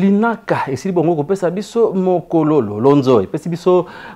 linaka esili bongo kopesa biso mokolo lolonzo epesi biso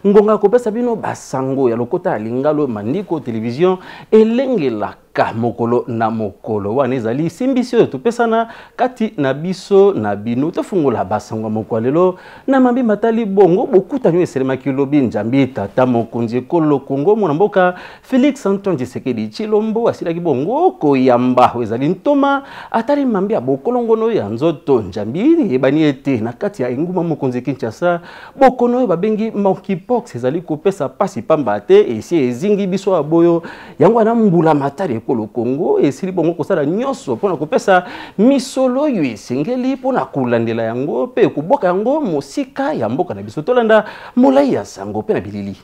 ngonga kopesa bino basango ya lokota ya lingalo mandiko televizio elengelaka ka mokolo na mokolo wana ezali simbisi oyo topesana kati na biso na bino tofungola basango moko ya lelo na mabimba tali bongo bokutani oyo eselemaki lobi njambi tata mokonzi ekolo kongo mwana mboka félix antoine tshisekedi tshilombo asilaki bongo koyamba oyo ezali ntoma atali mambi ya bokolongono ya nzoto njambi eyebani ete na kati ya engumba mokonzi kinshasa bokono oyo babengi monkeypox ezali kopesa mpasi pamba te esi ezingi biso ya boyo yango wana mbula matari ekolo kongo esili bongo kosala nyonso mpona kopesa misolo oyo esengeli mpona kolandela yango mpe koboka yango mosika ya mboka na biso tolanda molai ya sango mpe na bilili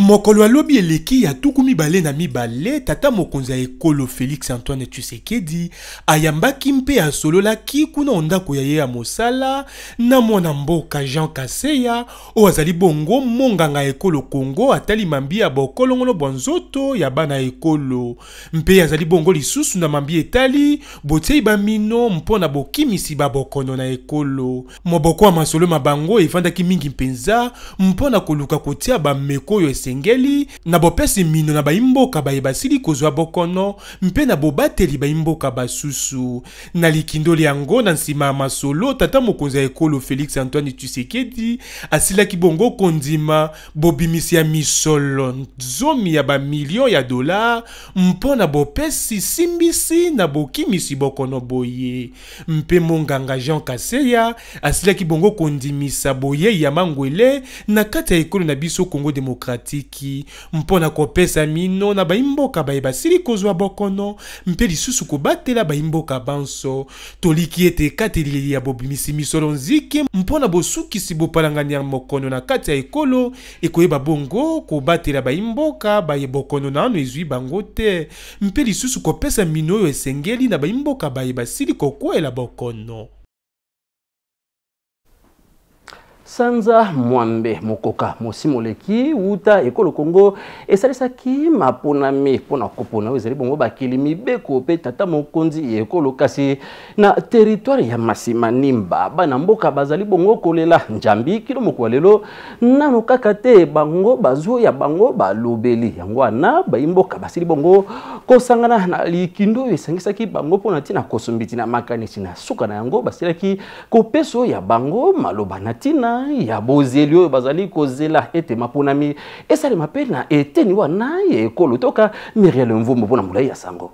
mokolo alobi eleki ya tukumi mibale na balet, tata mokonzi ekolo félix antoine tshisekedi ayamba mpe asololaki kuna ondako ya ye ya mosala na mwana mboka jean kaseya o azali bongo monganga ekolo kongo atali mambi ya bokolongono bwa nzoto ya bana ekolo mpe azali bongo lisusu na mambi etali botiei bamino mpo na bokimisi babokono na ekolo moboko ya masolo mabango efandaki mingi mpenza mpo na koluka kotia bameko oyo esengeli na bopesi mino na bayimboka baye basili kozwa bokono mpe na bobateli bayimboka basusu na likindoli yango na nsima ya masolo tata mokonzi ya ekolo félix antoine tshisekedi asilaki bongo kondima bobimisi ya misolo zomi ya bamilio ya dolar mpo na bopesi simbisi na bokimisi bokono boye mpe monganga jean kaseya asilaki bongo kondimisa boyei ya mangwele na kati ya ekolo na biso congo démocratique eziki mpo na kopesa mino na baimboka baye basili kozwa bokono mpe lisusu kobatela baimboka banso toliki ete ekateleli ya bobimisi misolo nziki mpo na bosukisi bopalangani ya mokono na kati ya ekolo ekoyeba bongo kobatela baimboka baye bokono nano ezwi bango te mpe lisusu kopesa mino oyo esengeli na baimboka baye basili kokwela bokono sanza mwambe mokoka mosimo oleki wuta ekolo kongo esalisaki maponami mpona kopona oyo ezali bongo bakili mibeko mpe tata mokonzi ekolo kasi na teritware ya masimanimba bana mboka bazali bongo kolela njambi kilo moko ya lelo nano kaka te bango bazwi ya bango balobeli yango wana bayimboka basili bongo kosangana na likindo oyo esangisaki bango mpona ntina kosombiti na makanisi na suka na yango basilaki kopesa oyo ya bango maloba na ntina wana ya bozeli oyo bazali kozela ete maponami esalema mpe na eteni wana ya ekolo toka miriel mvumbu mpona molai ya sango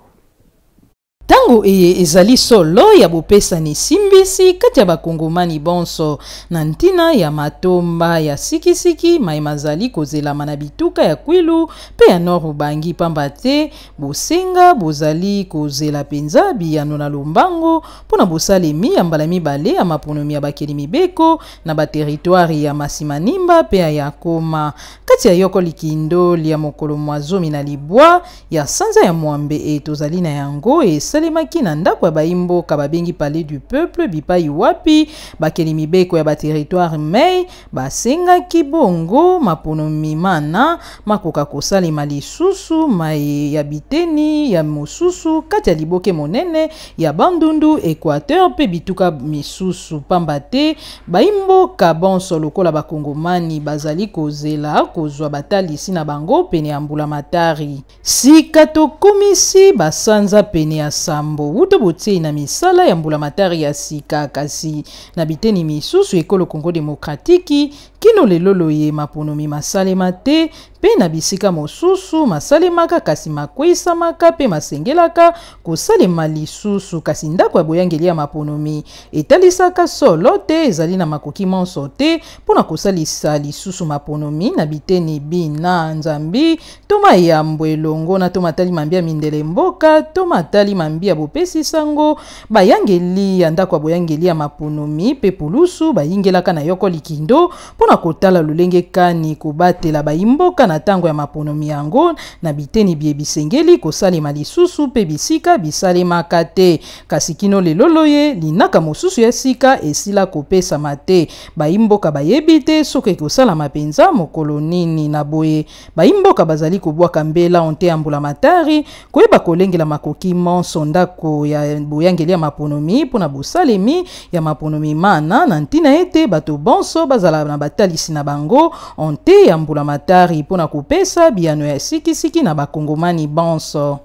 ntango eye ezali solo ya bopesani esimbisi kati ya bakongomani bonso na ntina ya matomba ya sikisiki mayema azali kozelama na bituka ya kwilu mpe ya nor ubangi pamba te bosenga bozali kozela mpenza biyano na lombango mpo na bosalemi ya mbala mibale ya maponomi ya bakeli mibeko na bateritware ya masimanimba mpe ya yakoma kati ya yoko likindoli ya mokolo mwa zomi na libwa ya sanza ya mwambe e tozali na yango esa esalemaki na ndako ya bayimboka babengi palais du peuple bipai wapi bakeli mibeko ya baterritoire mei basengaki bongo mapono mimana makoka kosalema lisusu maye ya biteni ya mosusu kati ya liboke monene ya bandundu équateur mpe bituka misusu pamba te bayimboka bonso lokola bakongomani bazali kozela kozwa batalisi na bango pene ya mbula matari sika tokomisi basanza pene ya nsambo wuta botiei na misala ya mbulamatari ya sika kasi na biteni misusu ekolo kongo demokratiki kino lelo loye maponomi masalema te mpe na bisika mosusu masalemaka kasi makwesamaka mpe masengelaka kosalema lisusu kasi ndako ya boyangeli ya maponomi etalisaka solo te ezali na makoki monso te mpona kosalisa lisusu maponomi na biteni bina nzambi to mayambo elongo na to matali mambi ya mindele mboka to matali mambi ya bopesi sango bayangeli ya ndako ya boyangeli ya maponomi mpe pulusu bayingelaka na yoko likindo mpona kotala lolenge kani kobatela bayimboka kaka na ntango ya maponomi yango na biteni bisengeli kosalema lisusu mpe bisika bisalemaka te kasi kino lelolo ye linaka mosusu ya sika esila kopesama te bayimboka bayebi te soki ekosalama mpenza mokolo nini na boye bayimboka bazali kobwaka mbela onte ya mbula matari koyeba kolengela makoki monso ndako ya boyangeli ya maponomi mpona bosalemi ya maponomi mana na ntina ete bato bonso bazala na batalisi na bango onte ya mbula matari mpona mpona kopesa biyano ya sikisiki na bakongomani banso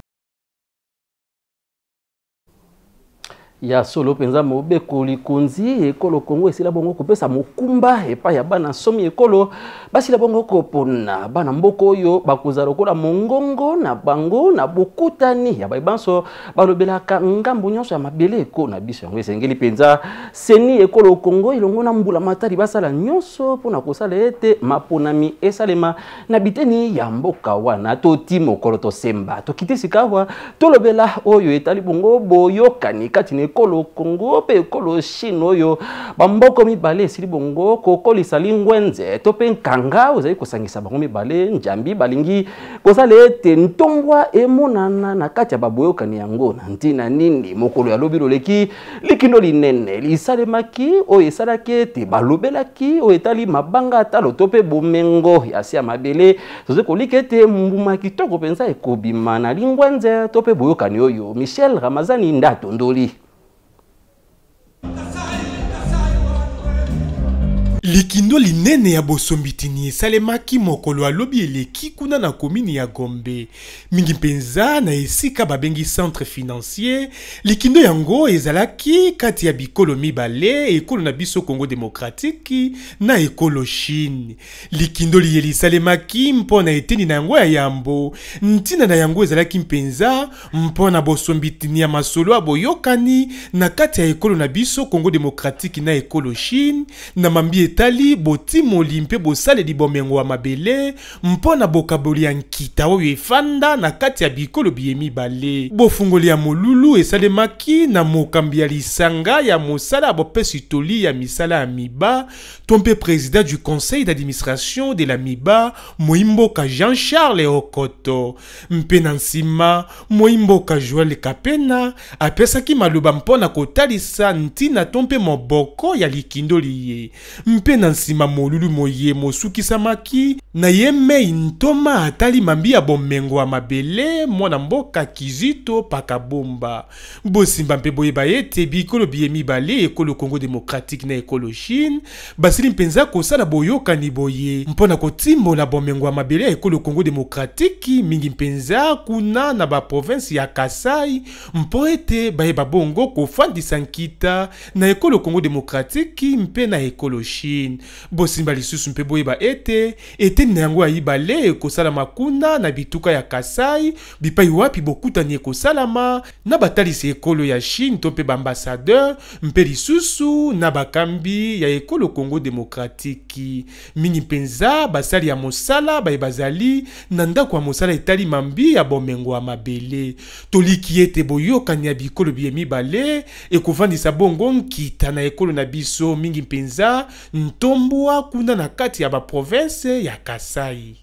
ya solo mpenza mobekoli konzi ekolo kongo esila bongo kopesa mokumba epai ya bana nsomi ekolo basila bongo kopona bana mboka oyo bakozala lokola mongongo na bango na bokutani ya bayebanso balobelaka ngambo nyonso ya mabele eko na biso yango esengeli mpenza seni ekolo kongo elongo na mbula matari basala nyonso mpona kosala ete maponami esalema na biteni ya mboka wana toti mokolo tosemba tokiti sika awa tolobela oyo etali bongo boyokani kati na ekolo congo mpe ekolo chine oyo bamboka mibale esili bongo kokolisa lingwenze to mpe nkanga ozali kosangisa bango mibale njambi balingi kozala ete ntongwa emonana na kati ya baboyokani yango na ntina nini mokolo ya lobi loleki likindo linene lisalemaki oyo esalaki ete balobelaki oyo etali mabanga atalo to mpe bomengo ya se ya mabele tozali kolika ete mbuma kitoko mpenza ekobima na lingwenze to mpe boyokani oyo michel ramazani nde atondoli likindo linene ya bosombitini esalemaki mokolo alobi eleki kuna na komini ya gombe mingi mpenza na esika babengi centre financier likindo yango ezalaki kati ya bikolo mibale ekolo na biso congo demokratiki na ekolo chine likindo liyeli esalemaki mpo na eteni na yango ya yambo ntina na yango ezalaki mpenza mpo na bosombitini ya masolo ya boyokani na kati ya ekolo na biso congo demokratiki na ekolo chine na mambi eta botali botimoli mpe bosaleli bomengo ya mabele Mpona na bokaboli ya nkita oyo efanda na kati ya bikolobi ye mibale bofungoli ya molulu e na mokambi ya lisanga ya mosala ya bopesi toli ya misala ya miba to président du conseil d'administration de la miba ka jean charles okoto mpe na nsima moyimboka joel kapena apesaki maloba mpo na kotalisa ntina to mpe moboko ya likindoli mpe na nsima molulu moye mosukisamaki na ye mei ntoma atali mambi ya bomengo ya mabele mwana mboka kizito pakabomba bosimba mpe boyeba ete bikolo biye mibale ekolo congo demokratike na ekolo chine basili mpenza kosala boyokani boye mpo na kotimbola bomengo ya mabele ya ekolo congo demokratiki mingi mpenza kuna na baprovinsi ya kasai mpo ete bayeba bongo kofandisa nkita na ekolo congo demokratiki mpe na ekolo chine philippine bosimba lisusu mpe boyeba ete eteni na yango ya ibale ekosalama kuna na bituka ya kasai bipai wapi bokutani ekosalama na batalisi ekolo ya chine to mpe baambasadeur mpe lisusu na bakambi ya ekolo kongo demokratiki mingi mpenza basali ya mosala baye bazali na ndako ya mosala etali mambi ya bomengo ya mabele toliki ete boyokani ya bikolo bie mibale ekovandisa bongo nkita na ekolo na biso mingi mpenza ntombuwa kuna na kati ya baprovense ya kasai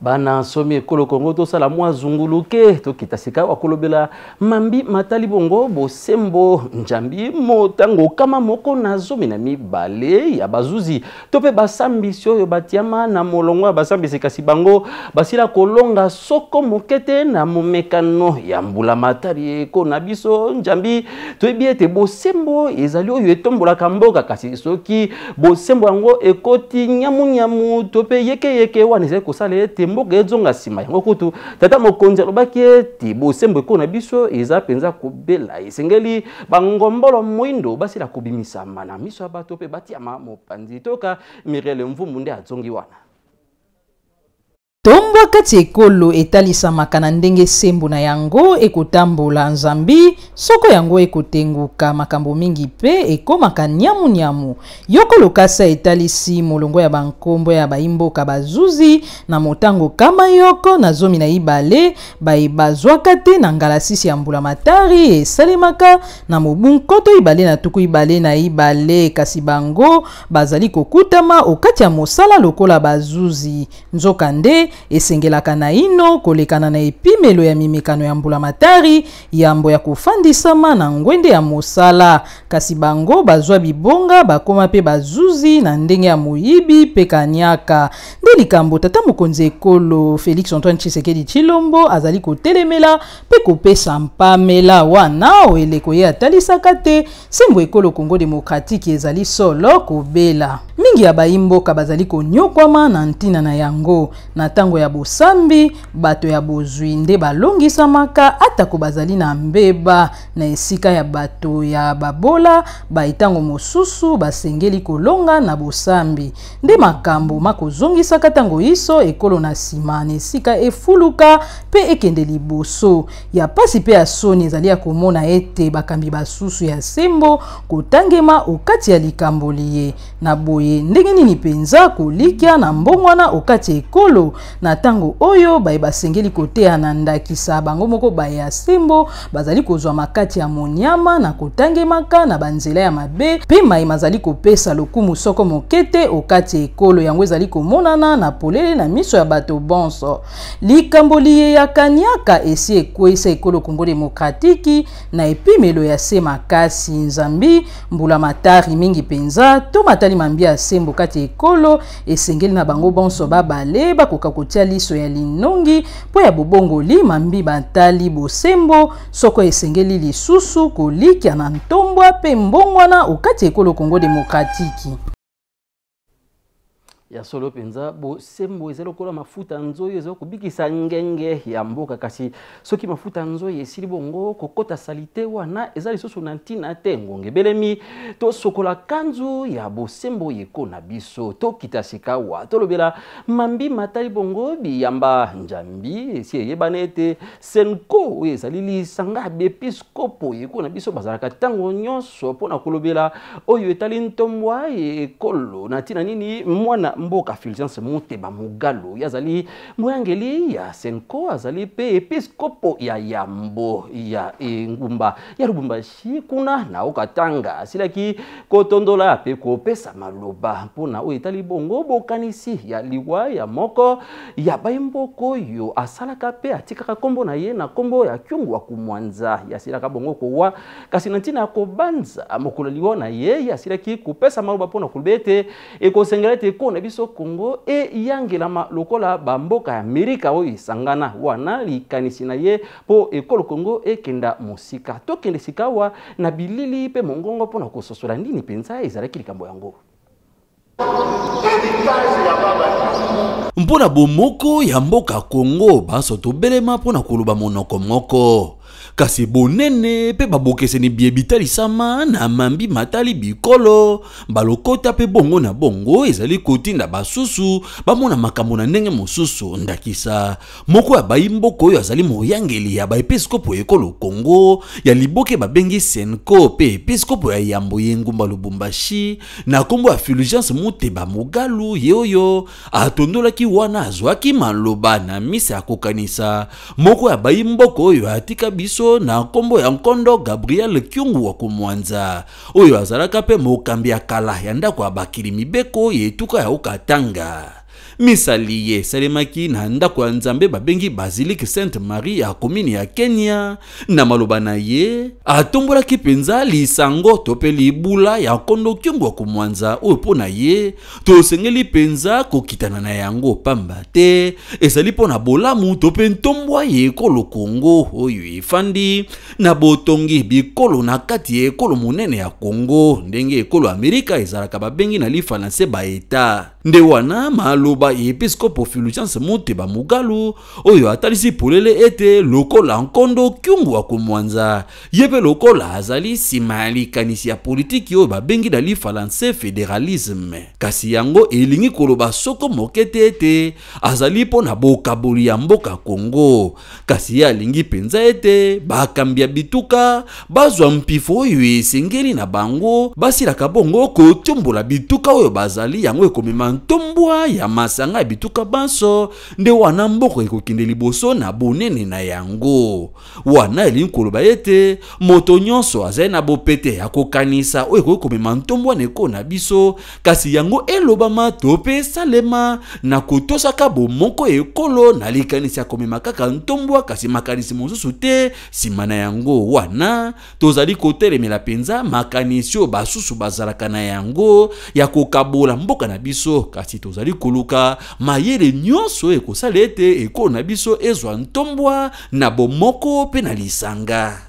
bana nsomi ekolo kongo tosala mwa zunguluke tokita sika wakolobela mambi matali bongo bosembo njambi motango kama moko na zomi na mibale ya bazuzi to mpe basambisi oyo batiama na molongo ya basambisi kasi bango basila kolonga soko moke te na momekano ya mbula matali eko na biso njambi toyebi ete bosembo ezali oyo etombolaka mboka kasi soki bosembo yango ekoti nyamunyamu to mpe yekeyeke wana ezali kosala ete ete mboka ezonga nsima yango kutu tata mokonzi alobaki ete bosembo ekoo na biso eza mpenza kobela esengeli bangombolo moyindo basila kobimisama na miso ya bato mpe batiama mopanzi toka mirele mvumbu nde azongi wana tombwaka ti ekolo etalisamaka na ndenge esembo na yango ekotambola nzambi soko yango ekotenguka makambo mingi mpe ekómaka niamuniamu yoko lokasa etalisi molongo ya bankombo ya bayimboka bazuzi na motango kama yoko na zomi na ibale baye bazwaka te na ngalasisi ya mbula matari esalemaka na mobu nkoto ibale na tuku ibale na ibale kasi bango bazali kokutama okati ya mosala lokola bazuzi nzoka nde esengelaka naino kolekana na epimelo ya mimekano ya mbula matari yambo ya kofandisama na ngwende ya mosala kasi bango bazwa bibonga bakoma mpe bazuzi na ndenge ya moyibi mpe kanyaka nde likambo tata mokonzi ekolo félix antoine tshisekedi chilombo azali kotelemela mpe kopesa mpamela wana oyo eleko ye atalisaka te sembo ekolo kongo demokratike ezali solo kobela mingi ya bayimboka bazali konyokwama na ntina na yango na ntango ya bosambi bato ya bozwi nde balongisamaka atako bazali na mbeba na esika ya bato ya babola baetango mosusu basengeli kolonga na bosambi nde makambo makozongisaka ntango iso ekolo na nsima na esika efuluka mpe ekende liboso ya pasi mpe ya soni ezali ya komona ete bakambi basusu ya sembo kotangema okati ya likambo liye na boye ndenge nini mpenza kolikya na mbongwana okati ya ekolo na ntango oyo baye basengeli koteya na ndakisa bango moko baye ya sembo bazali kozwa makati ya monyama na kotangemaka na banzela ya mabe mpe mayema mazali kopesa lokumu soko moke te okati ekolo yango ezali komonana na polele na miso ya bato bonso likambo liyeyaka niaka esi ekweyisa ekolo kongo demokratiki na epimelo ya se makasi nzambi mbula matari mingi mpenza to matali mambi ya sembo kati ekolo esengeli na bango bonso babale bakoka kotia liso ya linongi mpo ya bobongoli mambiba ntali bosembo soko esengeli lisusu kolikya na ntombwa mpe mbongwana okati ekolo kongo demokratiki ya solo mpenza bosembo eza lokola mafuta ya nzoyi eza kobikisa ngenge ya mboka kasi soki mafuta ya nzoyi esili bongo kokɔta salite wana eza lisusu na ntina te ngonge ebelemi tosokola kanzu ya bosembo yeko na biso tokita sika wa tolobela mambi matali bongo biyamba njambi esi eyebani ete senko oyo ezali lisanga ya bepiskopo yeko na biso bazalaka ntango nyonso mpona kolobela oyo etali ntombwa ekolo na ntina nini mwana mboka fulgence moteba mogalo ye azali moyangeli ya senko azali mpe episkopo ya yambo ya engumba ya lubumbashi kuna na okatanga asilaki kotondola mpe kopesa maloba mpona oyo etali bongo bokanisi ya liwa ya moko ya bayemboko oyo asalaka mpe atikaka nkombo na ye na nkombo ya kyungu wa kumwanza ye asilaka bongo kowa kasi na ntina ya kobanza mokolo liwa na ye ye asilaki kopesa maloba mpona koloba ete ekosengela ete ekona biso kongo eyangelama lokola bamboka ya amerika oyo esangana wana likanisi na ye mpo ekolo kongo ekenda mosika tokende sika awa na bilili mpe mongongo mpona kososola ndini mpenza ezalaki likambo yango mpona bomoko ya mboka kongo baso tobelema mpona koloba monoko moko kasi bonene mpe babokeseni biyebi talisama na mambi matali bikolo balokota mpe bongo na bongo ezali kotinda basusu bamona makambo na ndenge mosusu ndakisa moko ya bayimboko oyo azali moyangeli ya baepiskopo ekolo kongo ya liboke babengi senko mpe episkopo ya yambo ye ngumba lubumbashi na nkombo ya fulgence moteba mogalu ye oyo atondolaki wana azwaki maloba na misa ya kokanisa moko ya bayimboko oyo atika biso biso na nkombo ya nkondo gabriel kyungu wa kumwanza oyo azalaka mpe mokambi ya kala ya ndako ya bakili mibeko ye etuka ya okatanga misali ye esalemaki na ndako ya nzambe babengi basilike sainte marie ya komini ya kenya na maloba na ye atombolaki mpenza lisango to mpe libula ya kondo kyombo ya komwanza oyo mpo na ye tosengeli mpenza kokitana na yango pamba te ezali mpo na bolamu to mpe ntombwa ya ekolo kongo oyo efandi na botongi bikolo na kati ya ekolo monene ya kongo ndenge ekolo amerika ezalaka babengi na lifa na se baeta nde wana maloba baepiskopo fulgence moteba mugalu oyo atalisi polele ete lokola nkondo kyungu akomwanza ye mpe lokola azali nsima ya likanisi ya politiki oyo babengi na lifalancais fédéralisme kasi yango elingi koloba soko moke te ete azali mpo na bokaboli ya mboka kongo kasi ye alingi mpenza ete bakambi ya bituka bazwa mpifo oyo esengeli na bango basilaka bongo kotombola bituka oyo bazali yango ekomema ntombwa ya masa masanga ya bituka banso nde wana mboka ekokende liboso na bonene na yango wana elingi koloba ete moto nyonso azali na bopete ya kokanisa oyo ekoki komema ntombwana eko na biso kasi yango elobama to mpe esalema na kotosaka bomoko ekolo na likanisi ya komema kaka ntombwa kasi makanisi mosusu te nsima na yango wana tozali kotelemela mpenza makanisi oyo basusu bazalaka na yango ya kokabola mboka na biso kasi tozali koluka koyeba mayele nyonso ekosala ete ekolo na biso ezwa ntombwa na bomoko mpe na lisanga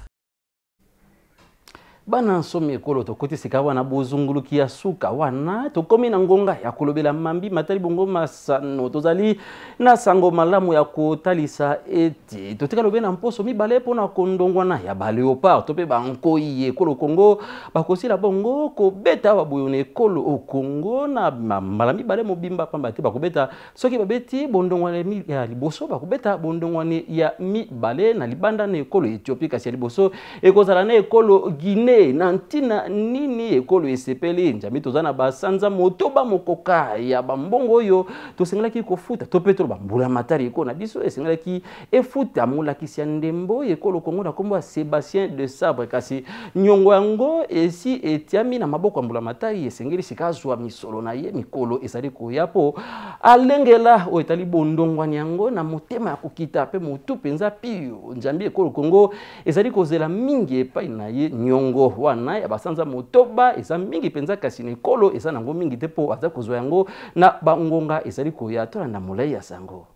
bana nsomi ekolo tokoti sika wana bozunguluki ya suka wana tokomi na ngonga ya kolobela mambi matali bongo masano tozali na sango malamu ya kotalisa ete totika lobe na mposo mibale mpona kondongwana ya baleopard to mpe bankoyi ekolo kongo bakosila bongo kobeta awa boyo na ekolo okongo na mbala mibale mobimba pamba te bakobeta soki babeti bondongwana ya liboso bakobeta bondongwana ya mibale na libanda na ekolo ethiopie kasi ya liboso ekozala na ekolo guinee te na ntina nini ekolo esepeli njambi toza na basanza motoba mokoka ya bambongo oyo tosengelaki kofuta to mpe toloba mbula matari ekolo na biso esengelaki efuta molakisi ya ndembo oyo ekolo kongo na nkombo ya sébastien de sabre kasi nyongo yango esi etiami na maboko ya mbula matari esengeli sika azwa misolo na ye mikolo ezali koya mpo alengela oyo etali bondongwani yango na motema ya kokita mpe motu mpenza pio njambi ekolo kongo ezali kozela mingi epai na ye nyongo yango wana ya basanza motoba eza mingi mpenza kasi na ekolo eza nango mingi te mpo aza kozwa yango na bangonga ezali koya tolanda molai ya sango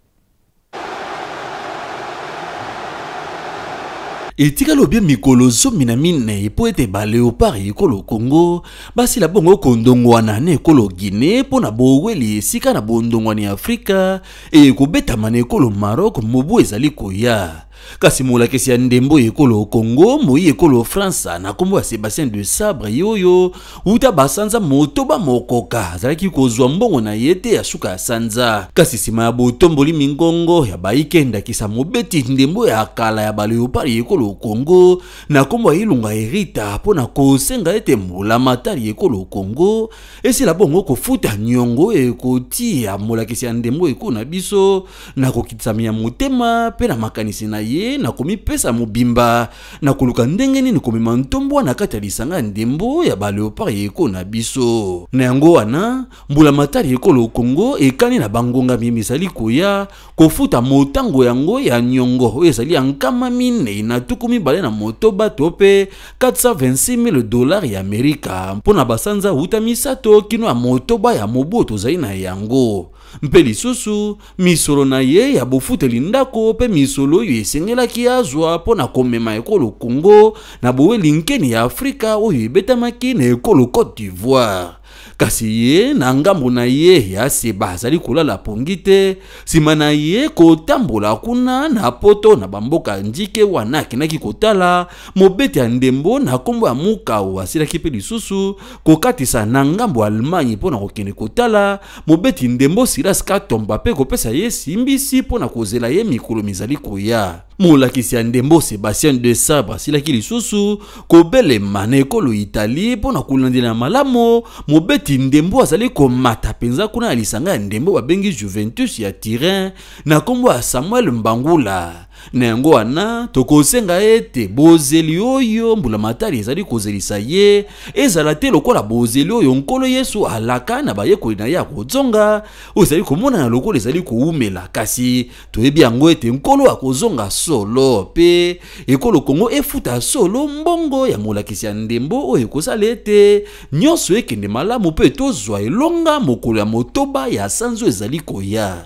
etikali obie mikolo zomi na minei mpo ete baleopard ekolo congo basila bongo kondongwana na ekolo guine mpo na boweli esika na bondongwani ya afrika ekobetama na ekolo maroc mobu ezali koya kasi molakisi ya ndembo ekolo congo moi ekolo france na nkombo ya sébastien de sabre ye oyo wuta basanza motoba mokoka azalaki kozwa mbongo na ye te ya suka ya sanza kasi nsima ya botomboli mingongo ya baikendakisa mobeti ndembo ya kala ya baleopard ekolo congo na nkombo ya ilunga erita mpo na kosenga ete mbulamatari ekolo congo esila bongo kofuta niongo ekoti ya molakisi ya ndembo ekolo na biso na kokitisa ya motema mpe na makanisi na ye ye nakomipesa mobimba nakoluka ndenge nini komema ntombo wana kati ya lisanga ya ndembo ya baleopard yeko na biso na yango wana mbula matari ekolo kongo ekani na bangonga mimi ezali koya kofuta motango yango ya niongo oyo ezali ya nkama minei na tuku mibale na motoba to mpe 426 dolar ya amerika mpo na basanza wuta misato kino ya motoba ya mobu tozali na yango mpe lisusu misolo na ye ya bofuteli ndako mpe misolo oyo esengelaki azwa mpo na komema ekolo congo na boweli nkeni ya afrika oyo ebetamaki na ekolo cote d'ivoire kasi ye na ngambo na ye ya seba azali kolala pongi te nsima na ye kotambola kuna na poto na bamboka njike wana akendaki kotala mobeti ya ndembo na nkombo ya mukau asilaki mpe lisusu kokatisa na ngambo ya allemagne mpo na kokende kotala mobeti ndembo silas katomba mpe kopesa ye simbisi mpo na kozela ye mikolo mizali koya molakisi ya ndembo sebastien de sabre asilaki lisusu kobelema na ekolo italie mpo na kolandela ya malamu mobeti ndembo azali komata mpenza kuna ya lisanga ya ndembo babengi juventus ya turin na nkombo ya samuel mbangula na yango wana tokosenga ete bozeli oyo mbula matari ezali kozelisa ye ezala te lokola bozeli oyo nkolo yesu alaka na bayekoli na ye akozonga oyo ezali komonana lokola ezali koumela kasi toyebi yango ete nkolo akozonga solo mpe ekolo kongo efuta solo mbongo ya molakisi ya ndembo oyo ekosala ete nyonso ekende malamu mpe tozwa elonga mokolo ya motoba ya sanzo ezali koya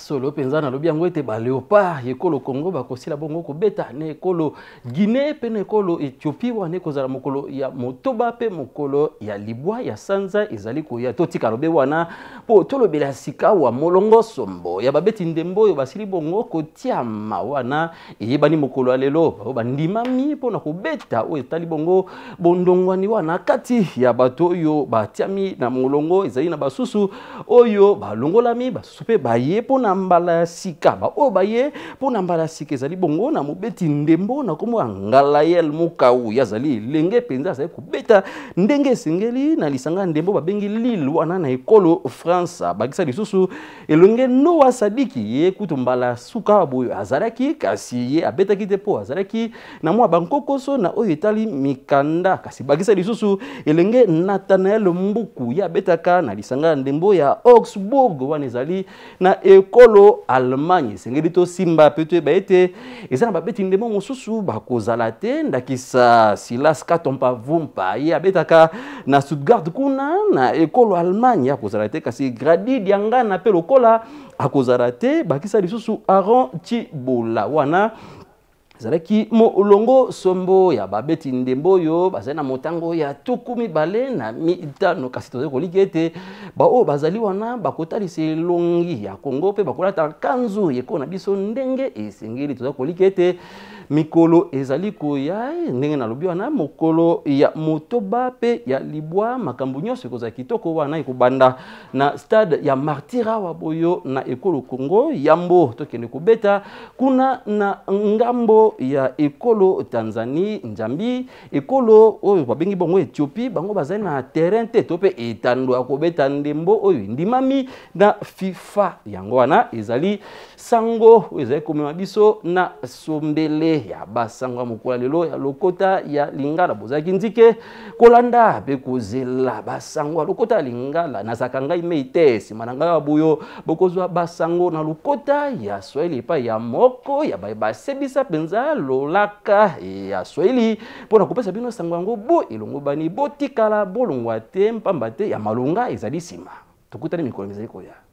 solo mpenza nalobi yango ete baleopard ekolo congo bakosila bongo kobeta na ekolo guinée mpe na ekolo ethiopie wana ekozala mokolo ya motoba mpe mokolo ya libwa ya sanza ezali koya totika lobe wana mpo tolobela sika wa molongo sombo ya babeti ndembo oyo basili bongo kotiama wana eyebani mokolo ya lelo baoyo bandimami mpona kobeta oyo etali bongo bondongwani wana kati ya bato oyo batiami na molongo ezali na basusu oyo balongolami basusu mpe baye mpona na mbala ya sika baoyo baye mpo na mbala ya sika ezali bongo na mobeti ndembo na nkombo ya ngalayel mokau azali elenge mpenza azali kobeta ndenge esengeli na lisanga ya ndembo babengi lille wana na ekolo france bakisa lisusu elonge noa sadiki ye kutu mbala ya suka boyo azalaki kasi ye abetaki te mpo azalaki na mwa bankokoso na oyo etali mikanda kasi bakisa lisusu elenge natanael mbuku ye abetaka na lisanga ya ndembo ya augsburg wana ezali na ekolo ekolo allemagne esengeli tosimba mpe toyeba ete eza na babeti ndemo mosusu bakozala te ndakisa silas katompa vumpa ye abetaka na stuttgart kuna na ekolo allemagne akozala te kasi gradid yangana mpe lokola akozala te bakisa lisusu aron cibola wana azalaki molongo sombo ya babeti ndembo oyo bazali na motango ya tuku mibale na mitano kasi tozali koliki ete baoyo bazali wana bakotalisa elongi ya kongo mpe bakolata kanzu yekoo na biso ndenge esengeli tozali koliki ete mikolo ezali koya eh, ndenge nalobi wana mokolo ya motoba mpe ya libwa makambo nyonso ekozala kitoko wana ekobanda na stade ya martir awa boyo na ekolo kongo yambo tokende kobeta kuna na ngambo ya ekolo tanzanie njambi ekolo oyo babengi bango ethiopie bango bazali na terrain te to mpe etando ya kobeta ndembo oyo endimami na fifa yango wana ezali sango oyo ezali komema biso na sombele ya basango ya mokolo ya lelo ya lokota ya lingala bozalaki nzike kolanda mpe kozela basango ya lokota ya lingala nazalaka ngai mei te nsima na ngai ya boyo bokozwa basango na lokota ya swahili epai ya moko ya baye basebisa mpenza lolaka ya swahili mpona kopesa bino sango yango bo elongo bani botikala bolongwa te mpamba te ya malonga ezali nsima tokutani mikolo mizali koya